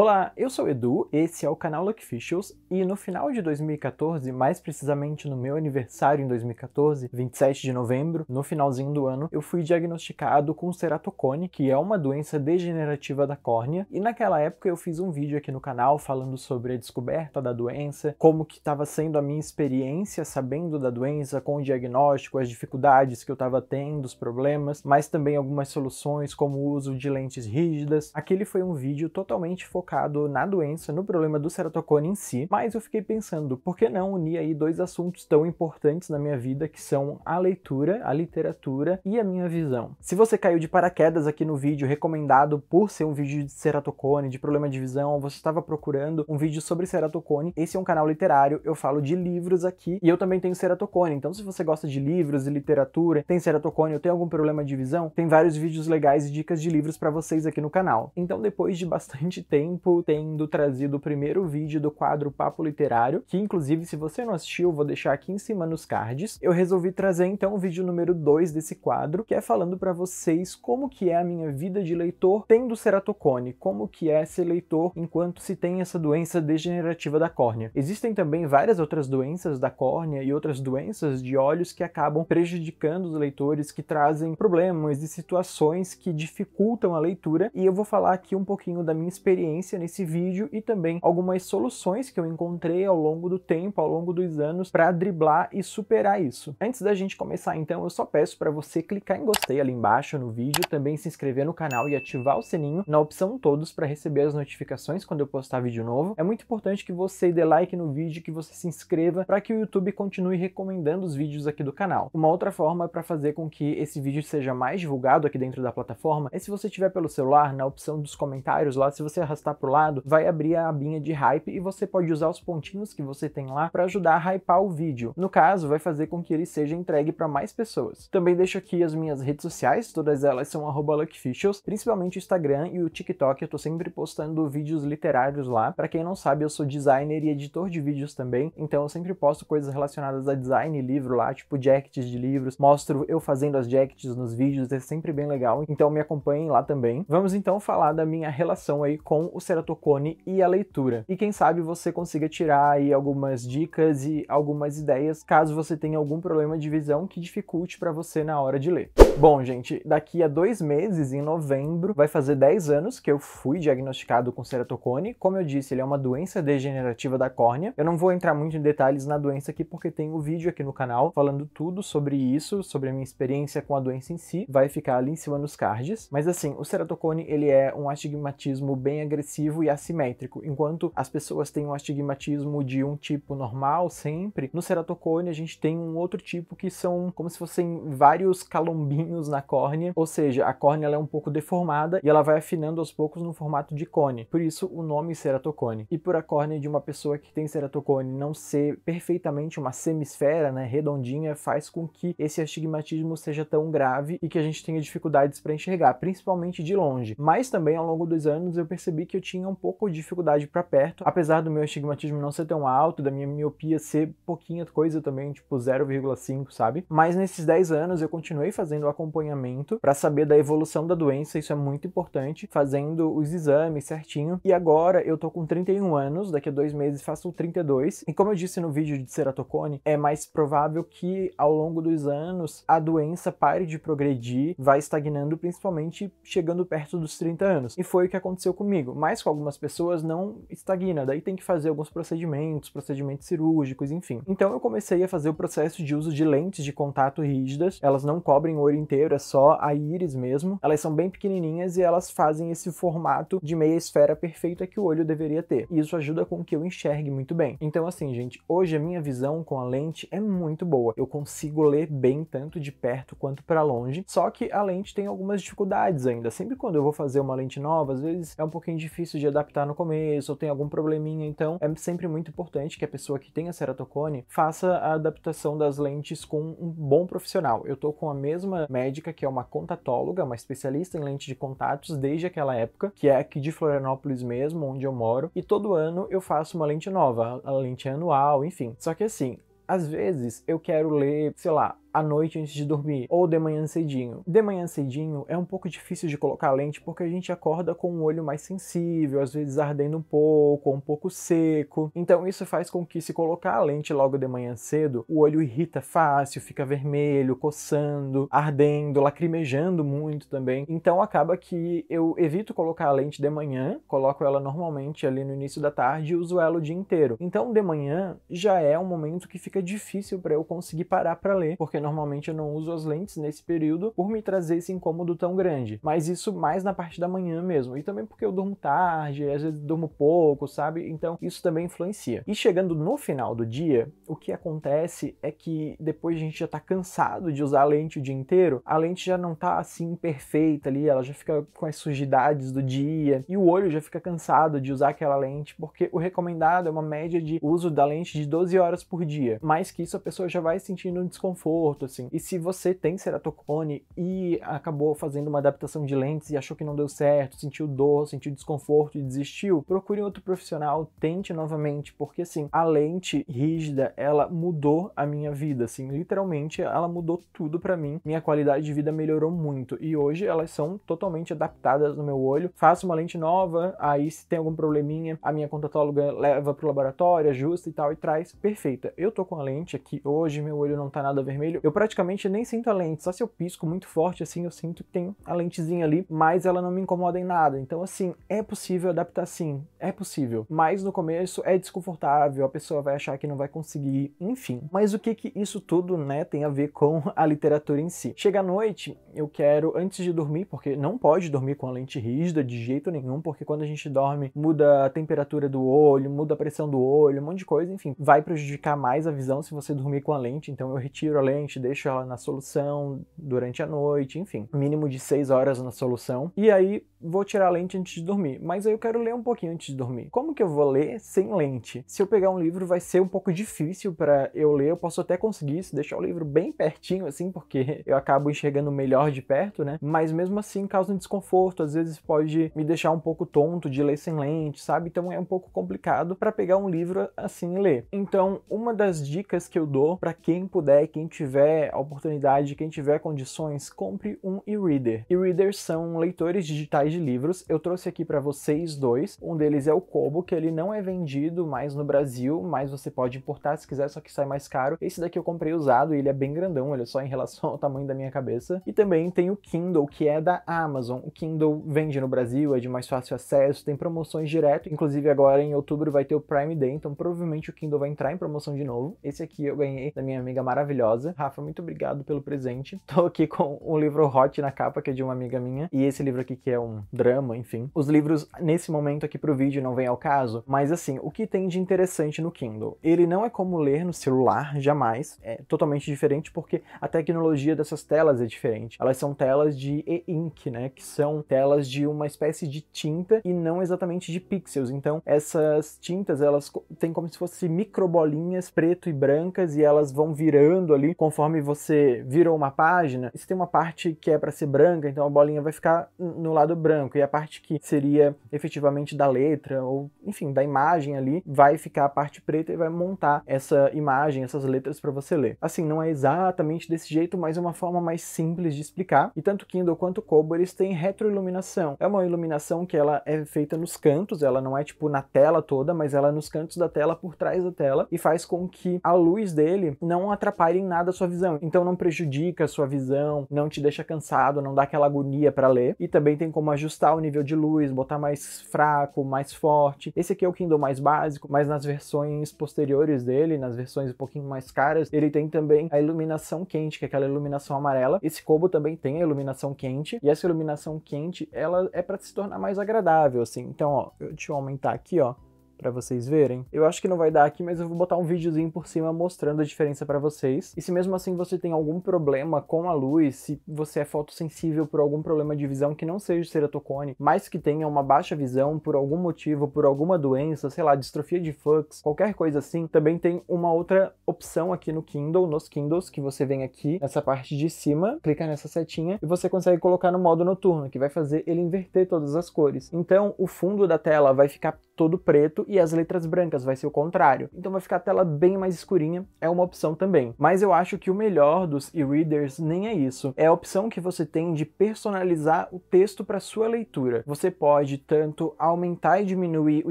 Olá, eu sou o Edu, esse é o canal Fishels, e no final de 2014, mais precisamente no meu aniversário em 2014, 27 de novembro, no finalzinho do ano, eu fui diagnosticado com ceratocone, que é uma doença degenerativa da córnea, e naquela época eu fiz um vídeo aqui no canal falando sobre a descoberta da doença, como que estava sendo a minha experiência sabendo da doença, com o diagnóstico, as dificuldades que eu estava tendo, os problemas, mas também algumas soluções como o uso de lentes rígidas. Aquele foi um vídeo totalmente focado focado na doença, no problema do ceratocone em si, mas eu fiquei pensando, por que não unir aí dois assuntos tão importantes na minha vida, que são a leitura, a literatura e a minha visão. Se você caiu de paraquedas aqui no vídeo recomendado por ser um vídeo de ceratocone, de problema de visão, você estava procurando um vídeo sobre ceratocone, esse é um canal literário, eu falo de livros aqui e eu também tenho ceratocone, então se você gosta de livros e literatura, tem ceratocone ou tem algum problema de visão, tem vários vídeos legais e dicas de livros para vocês aqui no canal. Então depois de bastante tempo, tempo, tendo trazido o primeiro vídeo do quadro Papo Literário, que inclusive se você não assistiu, vou deixar aqui em cima nos cards. Eu resolvi trazer então o vídeo número 2 desse quadro, que é falando para vocês como que é a minha vida de leitor tendo ceratocone, como que é ser leitor enquanto se tem essa doença degenerativa da córnea. Existem também várias outras doenças da córnea e outras doenças de olhos que acabam prejudicando os leitores, que trazem problemas e situações que dificultam a leitura, e eu vou falar aqui um pouquinho da minha experiência nesse vídeo e também algumas soluções que eu encontrei ao longo do tempo, ao longo dos anos, para driblar e superar isso. Antes da gente começar, então, eu só peço para você clicar em gostei ali embaixo no vídeo, também se inscrever no canal e ativar o sininho na opção todos para receber as notificações quando eu postar vídeo novo. É muito importante que você dê like no vídeo, que você se inscreva para que o YouTube continue recomendando os vídeos aqui do canal. Uma outra forma para fazer com que esse vídeo seja mais divulgado aqui dentro da plataforma é se você tiver pelo celular, na opção dos comentários lá, se você arrastar arrastar tá o lado, vai abrir a abinha de hype e você pode usar os pontinhos que você tem lá para ajudar a hypar o vídeo. No caso, vai fazer com que ele seja entregue para mais pessoas. Também deixo aqui as minhas redes sociais, todas elas são @luckficials, principalmente o Instagram e o TikTok, eu tô sempre postando vídeos literários lá. Para quem não sabe, eu sou designer e editor de vídeos também, então eu sempre posto coisas relacionadas a design e livro lá, tipo jackets de livros, mostro eu fazendo as jackets nos vídeos, é sempre bem legal, então me acompanhem lá também. Vamos então falar da minha relação aí com o o ceratocone e a leitura. E quem sabe você consiga tirar aí algumas dicas e algumas ideias, caso você tenha algum problema de visão que dificulte para você na hora de ler. Bom, gente, daqui a dois meses, em novembro, vai fazer 10 anos que eu fui diagnosticado com ceratocone. Como eu disse, ele é uma doença degenerativa da córnea. Eu não vou entrar muito em detalhes na doença aqui, porque tem um vídeo aqui no canal falando tudo sobre isso, sobre a minha experiência com a doença em si. Vai ficar ali em cima nos cards. Mas assim, o ceratocone, ele é um astigmatismo bem agressivo agressivo e assimétrico. Enquanto as pessoas têm um astigmatismo de um tipo normal sempre, no ceratocone a gente tem um outro tipo que são como se fossem vários calombinhos na córnea, ou seja, a córnea ela é um pouco deformada e ela vai afinando aos poucos no formato de cone. Por isso o nome ceratocone. E por a córnea de uma pessoa que tem ceratocone não ser perfeitamente uma semisfera, né, redondinha, faz com que esse astigmatismo seja tão grave e que a gente tenha dificuldades para enxergar, principalmente de longe. Mas também ao longo dos anos eu percebi que eu tinha um pouco de dificuldade para perto, apesar do meu astigmatismo não ser tão alto, da minha miopia ser pouquinha coisa também, tipo 0,5, sabe? Mas nesses 10 anos eu continuei fazendo acompanhamento para saber da evolução da doença, isso é muito importante, fazendo os exames certinho. E agora eu tô com 31 anos, daqui a dois meses faço 32. E como eu disse no vídeo de ceratocone, é mais provável que ao longo dos anos a doença pare de progredir, vai estagnando, principalmente chegando perto dos 30 anos. E foi o que aconteceu comigo. Mas mais com algumas pessoas não estagna, daí tem que fazer alguns procedimentos, procedimentos cirúrgicos, enfim. Então eu comecei a fazer o processo de uso de lentes de contato rígidas, elas não cobrem o olho inteiro, é só a íris mesmo, elas são bem pequenininhas e elas fazem esse formato de meia esfera perfeita que o olho deveria ter, e isso ajuda com que eu enxergue muito bem. Então assim, gente, hoje a minha visão com a lente é muito boa, eu consigo ler bem tanto de perto quanto para longe, só que a lente tem algumas dificuldades ainda, sempre quando eu vou fazer uma lente nova, às vezes é um pouquinho difícil difícil de adaptar no começo ou tem algum probleminha, então é sempre muito importante que a pessoa que tenha ceratocone faça a adaptação das lentes com um bom profissional. Eu tô com a mesma médica que é uma contatóloga, uma especialista em lente de contatos desde aquela época, que é aqui de Florianópolis mesmo, onde eu moro, e todo ano eu faço uma lente nova, a lente anual, enfim. Só que assim, às vezes eu quero ler, sei lá, à noite antes de dormir ou de manhã cedinho. De manhã cedinho é um pouco difícil de colocar a lente porque a gente acorda com o olho mais sensível, às vezes ardendo um pouco, um pouco seco. Então isso faz com que se colocar a lente logo de manhã cedo, o olho irrita fácil, fica vermelho, coçando, ardendo, lacrimejando muito também. Então acaba que eu evito colocar a lente de manhã, coloco ela normalmente ali no início da tarde e uso ela o dia inteiro. Então de manhã já é um momento que fica difícil para eu conseguir parar para ler, porque porque normalmente eu não uso as lentes nesse período por me trazer esse incômodo tão grande. Mas isso mais na parte da manhã mesmo. E também porque eu durmo tarde, às vezes durmo pouco, sabe? Então isso também influencia. E chegando no final do dia, o que acontece é que depois a gente já tá cansado de usar a lente o dia inteiro, a lente já não tá assim perfeita ali, ela já fica com as sujidades do dia e o olho já fica cansado de usar aquela lente, porque o recomendado é uma média de uso da lente de 12 horas por dia. Mais que isso, a pessoa já vai sentindo um desconforto conforto, assim. E se você tem ceratocone e acabou fazendo uma adaptação de lentes e achou que não deu certo, sentiu dor, sentiu desconforto e desistiu, procure outro profissional, tente novamente, porque assim, a lente rígida, ela mudou a minha vida, assim, literalmente ela mudou tudo para mim. Minha qualidade de vida melhorou muito e hoje elas são totalmente adaptadas no meu olho. Faço uma lente nova, aí se tem algum probleminha, a minha contatóloga leva pro laboratório, ajusta e tal e traz perfeita. Eu tô com a lente aqui hoje, meu olho não tá nada vermelho eu praticamente nem sinto a lente. Só se eu pisco muito forte, assim, eu sinto que tem a lentezinha ali, mas ela não me incomoda em nada. Então, assim, é possível adaptar sim, é possível. Mas no começo é desconfortável, a pessoa vai achar que não vai conseguir, enfim. Mas o que que isso tudo, né, tem a ver com a literatura em si? Chega à noite, eu quero, antes de dormir, porque não pode dormir com a lente rígida de jeito nenhum, porque quando a gente dorme, muda a temperatura do olho, muda a pressão do olho, um monte de coisa, enfim, vai prejudicar mais a visão se você dormir com a lente, então eu retiro a lente gente deixa ela na solução durante a noite, enfim, mínimo de 6 horas na solução. E aí vou tirar a lente antes de dormir, mas aí eu quero ler um pouquinho antes de dormir. Como que eu vou ler sem lente? Se eu pegar um livro vai ser um pouco difícil para eu ler, eu posso até conseguir isso, deixar o livro bem pertinho assim, porque eu acabo enxergando melhor de perto, né? Mas mesmo assim causa um desconforto, às vezes pode me deixar um pouco tonto de ler sem lente, sabe? Então é um pouco complicado para pegar um livro assim e ler. Então, uma das dicas que eu dou para quem puder, quem tiver tiver oportunidade, quem tiver condições, compre um e-reader. E-readers são leitores digitais de livros. Eu trouxe aqui para vocês dois. Um deles é o Kobo, que ele não é vendido mais no Brasil, mas você pode importar se quiser, só que sai mais caro. Esse daqui eu comprei usado e ele é bem grandão, olha é só, em relação ao tamanho da minha cabeça. E também tem o Kindle, que é da Amazon. O Kindle vende no Brasil, é de mais fácil acesso, tem promoções direto. Inclusive agora em outubro vai ter o Prime Day, então provavelmente o Kindle vai entrar em promoção de novo. Esse aqui eu ganhei da minha amiga maravilhosa, Rafa, muito obrigado pelo presente. Tô aqui com um livro hot na capa, que é de uma amiga minha, e esse livro aqui que é um drama, enfim. Os livros, nesse momento aqui pro vídeo, não vem ao caso, mas assim, o que tem de interessante no Kindle? Ele não é como ler no celular, jamais. É totalmente diferente porque a tecnologia dessas telas é diferente. Elas são telas de e-ink, né? Que são telas de uma espécie de tinta e não exatamente de pixels. Então, essas tintas, elas têm como se fossem microbolinhas preto e brancas e elas vão virando ali conforme conforme você virou uma página, se tem uma parte que é para ser branca, então a bolinha vai ficar no lado branco, e a parte que seria efetivamente da letra, ou enfim, da imagem ali, vai ficar a parte preta e vai montar essa imagem, essas letras para você ler. Assim, não é exatamente desse jeito, mas é uma forma mais simples de explicar, e tanto Kindle quanto Kobo, eles têm retroiluminação. É uma iluminação que ela é feita nos cantos, ela não é tipo na tela toda, mas ela é nos cantos da tela, por trás da tela, e faz com que a luz dele não atrapalhe em nada a sua sua visão. Então não prejudica a sua visão, não te deixa cansado, não dá aquela agonia para ler. E também tem como ajustar o nível de luz, botar mais fraco, mais forte. Esse aqui é o Kindle mais básico, mas nas versões posteriores dele, nas versões um pouquinho mais caras, ele tem também a iluminação quente, que é aquela iluminação amarela. Esse Kobo também tem a iluminação quente, e essa iluminação quente, ela é para se tornar mais agradável, assim. Então, ó, eu, deixa eu aumentar aqui, ó para vocês verem. Eu acho que não vai dar aqui, mas eu vou botar um videozinho por cima mostrando a diferença para vocês. E se mesmo assim você tem algum problema com a luz, se você é fotossensível por algum problema de visão que não seja ceratocone, mas que tenha uma baixa visão por algum motivo, por alguma doença, sei lá, distrofia de Fuchs, qualquer coisa assim, também tem uma outra opção aqui no Kindle, nos Kindles, que você vem aqui nessa parte de cima, clica nessa setinha e você consegue colocar no modo noturno, que vai fazer ele inverter todas as cores. Então, o fundo da tela vai ficar todo preto e as letras brancas, vai ser o contrário. Então vai ficar a tela bem mais escurinha, é uma opção também. Mas eu acho que o melhor dos e-readers nem é isso, é a opção que você tem de personalizar o texto para sua leitura. Você pode tanto aumentar e diminuir o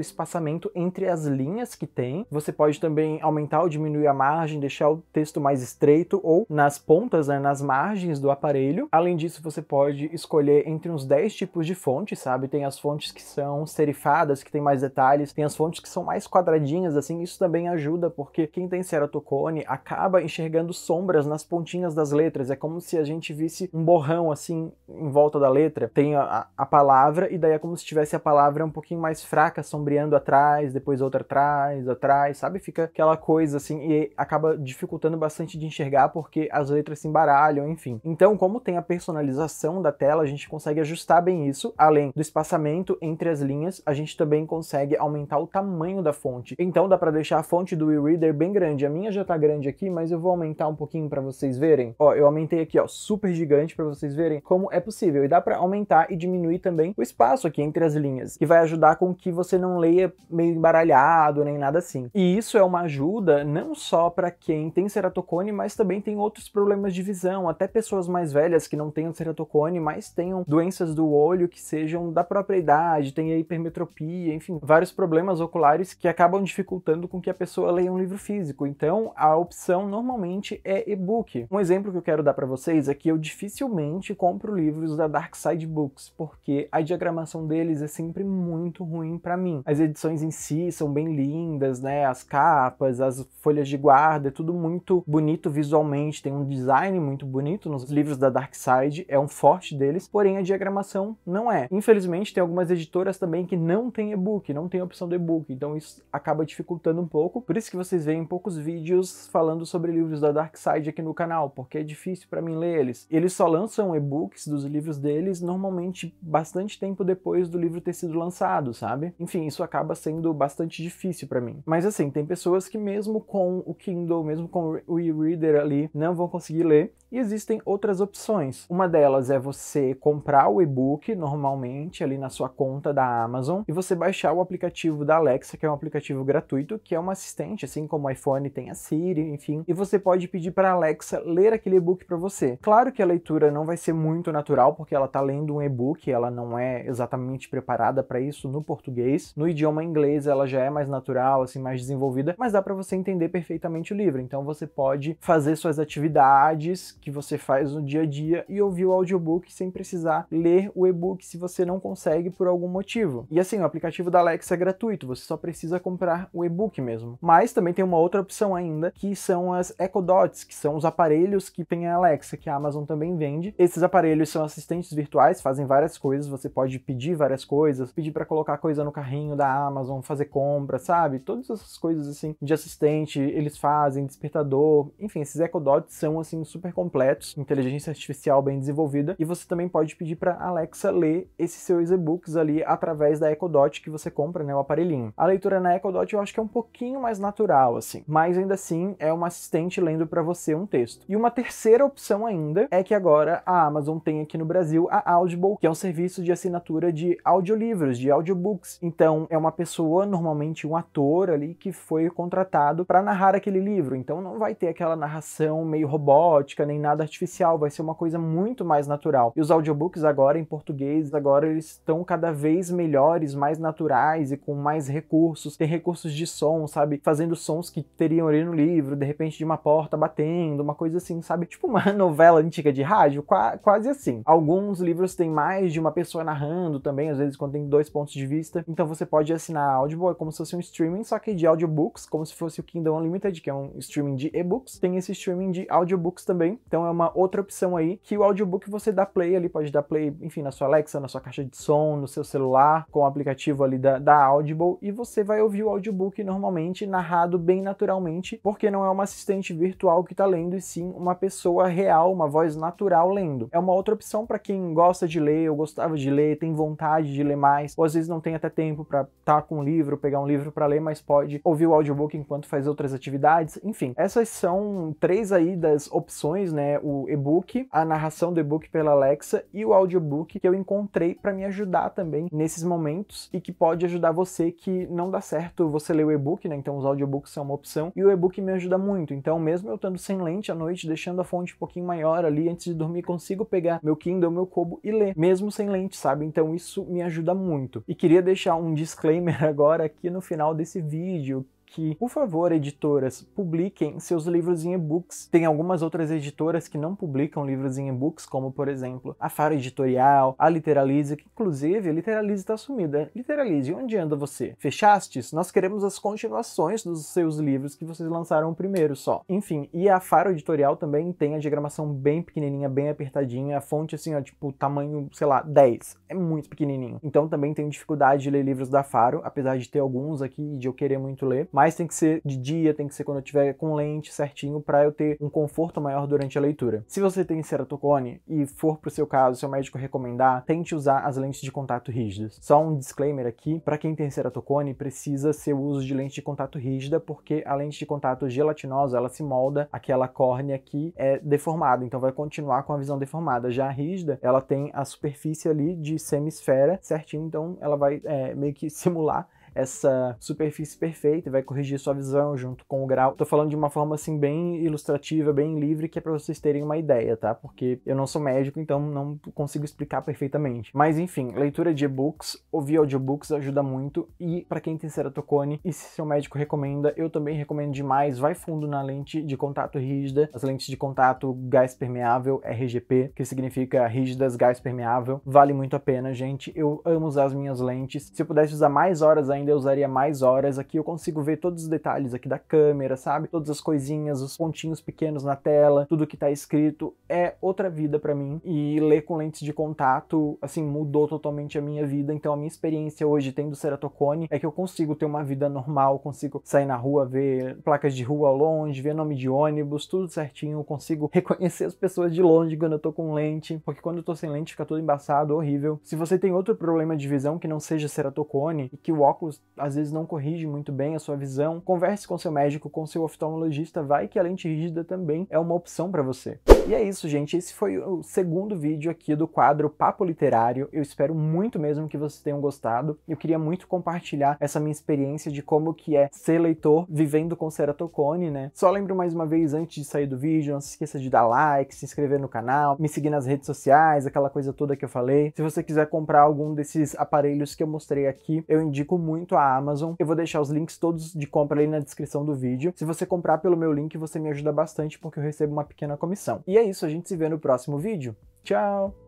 espaçamento entre as linhas que tem, você pode também aumentar ou diminuir a margem, deixar o texto mais estreito ou nas pontas, né, nas margens do aparelho. Além disso, você pode escolher entre uns 10 tipos de fontes sabe? Tem as fontes que são serifadas, que tem mais detalhes, detalhes, tem as fontes que são mais quadradinhas, assim, isso também ajuda, porque quem tem ceratocone acaba enxergando sombras nas pontinhas das letras, é como se a gente visse um borrão, assim, em volta da letra, tem a, a palavra, e daí é como se tivesse a palavra um pouquinho mais fraca, sombreando atrás, depois outra atrás, atrás, sabe? Fica aquela coisa, assim, e acaba dificultando bastante de enxergar, porque as letras se embaralham, enfim. Então, como tem a personalização da tela, a gente consegue ajustar bem isso, além do espaçamento entre as linhas, a gente também consegue consegue aumentar o tamanho da fonte. Então dá para deixar a fonte do e-reader bem grande. A minha já tá grande aqui, mas eu vou aumentar um pouquinho para vocês verem. Ó, eu aumentei aqui, ó, super gigante para vocês verem como é possível. E dá para aumentar e diminuir também o espaço aqui entre as linhas, que vai ajudar com que você não leia meio embaralhado nem nada assim. E isso é uma ajuda não só para quem tem ceratocone, mas também tem outros problemas de visão, até pessoas mais velhas que não tenham ceratocone, mas tenham doenças do olho que sejam da própria idade, tenha hipermetropia, enfim, vai vários problemas oculares que acabam dificultando com que a pessoa leia um livro físico. Então, a opção normalmente é e-book. Um exemplo que eu quero dar para vocês é que eu dificilmente compro livros da Dark Side Books, porque a diagramação deles é sempre muito ruim para mim. As edições em si são bem lindas, né? As capas, as folhas de guarda, é tudo muito bonito visualmente, tem um design muito bonito nos livros da Dark Side, é um forte deles, porém a diagramação não é. Infelizmente, tem algumas editoras também que não têm e-book, não não tem a opção do e-book, então isso acaba dificultando um pouco. Por isso que vocês veem poucos vídeos falando sobre livros da Dark Side aqui no canal, porque é difícil para mim ler eles. Eles só lançam e-books dos livros deles normalmente bastante tempo depois do livro ter sido lançado, sabe? Enfim, isso acaba sendo bastante difícil para mim. Mas assim, tem pessoas que mesmo com o Kindle, mesmo com o e-reader ali, não vão conseguir ler. E existem outras opções. Uma delas é você comprar o e-book normalmente ali na sua conta da Amazon e você baixar o aplicativo aplicativo da Alexa, que é um aplicativo gratuito, que é uma assistente, assim como o iPhone tem a Siri, enfim, e você pode pedir para a Alexa ler aquele e-book para você. Claro que a leitura não vai ser muito natural, porque ela está lendo um e-book, ela não é exatamente preparada para isso no português. No idioma inglês ela já é mais natural, assim, mais desenvolvida, mas dá para você entender perfeitamente o livro. Então você pode fazer suas atividades que você faz no dia a dia e ouvir o audiobook sem precisar ler o e-book se você não consegue por algum motivo. E assim, o aplicativo da Alexa Plex é gratuito, você só precisa comprar o e-book mesmo. Mas também tem uma outra opção ainda, que são as Echo Dots, que são os aparelhos que tem a Alexa, que a Amazon também vende. Esses aparelhos são assistentes virtuais, fazem várias coisas, você pode pedir várias coisas, pedir para colocar coisa no carrinho da Amazon, fazer compra, sabe? Todas essas coisas assim de assistente, eles fazem despertador, enfim, esses Echo Dots são assim super completos, inteligência artificial bem desenvolvida e você também pode pedir para Alexa ler esses seus e-books ali através da Echo Dot que você compra compra, né, o aparelhinho. A leitura na Echo Dot eu acho que é um pouquinho mais natural, assim, mas ainda assim é uma assistente lendo para você um texto. E uma terceira opção ainda é que agora a Amazon tem aqui no Brasil a Audible, que é um serviço de assinatura de audiolivros, de audiobooks. Então é uma pessoa, normalmente um ator ali, que foi contratado para narrar aquele livro. Então não vai ter aquela narração meio robótica, nem nada artificial, vai ser uma coisa muito mais natural. E os audiobooks agora em português, agora eles estão cada vez melhores, mais naturais, mais e com mais recursos, tem recursos de som, sabe? Fazendo sons que teriam ali no livro, de repente de uma porta batendo, uma coisa assim, sabe? Tipo uma novela antiga de rádio, qua quase assim. Alguns livros têm mais de uma pessoa narrando também, às vezes quando tem dois pontos de vista. Então você pode assinar Audible, é como se fosse um streaming, só que de audiobooks, como se fosse o Kindle Unlimited, que é um streaming de e-books. Tem esse streaming de audiobooks também, então é uma outra opção aí, que o audiobook você dá play ali, pode dar play, enfim, na sua Alexa, na sua caixa de som, no seu celular, com o aplicativo ali da, da Audible e você vai ouvir o audiobook normalmente narrado bem naturalmente, porque não é uma assistente virtual que está lendo e sim uma pessoa real, uma voz natural lendo. É uma outra opção para quem gosta de ler, ou gostava de ler, tem vontade de ler mais, ou às vezes não tem até tempo para estar tá com um livro, pegar um livro para ler, mas pode ouvir o audiobook enquanto faz outras atividades. Enfim, essas são três aí das opções, né? O e-book, a narração do e-book pela Alexa e o audiobook que eu encontrei para me ajudar também nesses momentos e que pode ajudar ajudar você que não dá certo você ler o e-book, né? Então os audiobooks são uma opção. E o e-book me ajuda muito. Então, mesmo eu estando sem lente à noite, deixando a fonte um pouquinho maior ali antes de dormir, consigo pegar meu Kindle, meu Kobo e ler, mesmo sem lente, sabe? Então isso me ajuda muito. E queria deixar um disclaimer agora aqui no final desse vídeo que, por favor, editoras, publiquem seus livros em e-books. Tem algumas outras editoras que não publicam livros em e-books, como, por exemplo, a Faro Editorial, a Literalize, que inclusive a Literalize está sumida. Literalize, onde anda você? Fechastes? Nós queremos as continuações dos seus livros que vocês lançaram primeiro só. Enfim, e a Faro Editorial também tem a diagramação bem pequenininha, bem apertadinha, a fonte assim, ó, tipo, tamanho, sei lá, 10. É muito pequenininho. Então também tenho dificuldade de ler livros da Faro, apesar de ter alguns aqui e de eu querer muito ler, mas tem que ser de dia, tem que ser quando eu tiver com lente certinho para eu ter um conforto maior durante a leitura. Se você tem ceratocone e for pro seu caso, seu médico recomendar, tente usar as lentes de contato rígidas. Só um disclaimer aqui, para quem tem ceratocone, precisa ser o uso de lente de contato rígida, porque a lente de contato gelatinosa, ela se molda, aquela córnea que é deformada, então vai continuar com a visão deformada. Já a rígida, ela tem a superfície ali de semisfera certinho, então ela vai é, meio que simular essa superfície perfeita, vai corrigir sua visão junto com o grau. Tô falando de uma forma assim bem ilustrativa, bem livre, que é para vocês terem uma ideia, tá? Porque eu não sou médico, então não consigo explicar perfeitamente. Mas enfim, leitura de e-books, ouvir audiobooks ajuda muito e para quem tem ceratocone e se seu médico recomenda, eu também recomendo demais, vai fundo na lente de contato rígida, as lentes de contato gás permeável, RGP, que significa rígidas gás permeável, vale muito a pena, gente. Eu amo usar as minhas lentes. Se eu pudesse usar mais horas ainda ainda usaria mais horas. Aqui eu consigo ver todos os detalhes aqui da câmera, sabe? Todas as coisinhas, os pontinhos pequenos na tela, tudo que tá escrito. É outra vida para mim. E ler com lentes de contato, assim, mudou totalmente a minha vida. Então a minha experiência hoje tendo ceratocone é que eu consigo ter uma vida normal, consigo sair na rua, ver placas de rua ao longe, ver nome de ônibus, tudo certinho. Eu consigo reconhecer as pessoas de longe quando eu tô com lente, porque quando eu tô sem lente fica tudo embaçado, horrível. Se você tem outro problema de visão que não seja ceratocone e que o óculos às vezes não corrige muito bem a sua visão. Converse com seu médico, com seu oftalmologista, vai que a lente rígida também é uma opção para você. E é isso, gente. Esse foi o segundo vídeo aqui do quadro Papo Literário. Eu espero muito mesmo que vocês tenham gostado. Eu queria muito compartilhar essa minha experiência de como que é ser leitor vivendo com ceratocone, né? Só lembro mais uma vez antes de sair do vídeo, não se esqueça de dar like, se inscrever no canal, me seguir nas redes sociais, aquela coisa toda que eu falei. Se você quiser comprar algum desses aparelhos que eu mostrei aqui, eu indico muito muito a Amazon. Eu vou deixar os links todos de compra aí na descrição do vídeo. Se você comprar pelo meu link, você me ajuda bastante porque eu recebo uma pequena comissão. E é isso, a gente se vê no próximo vídeo. Tchau!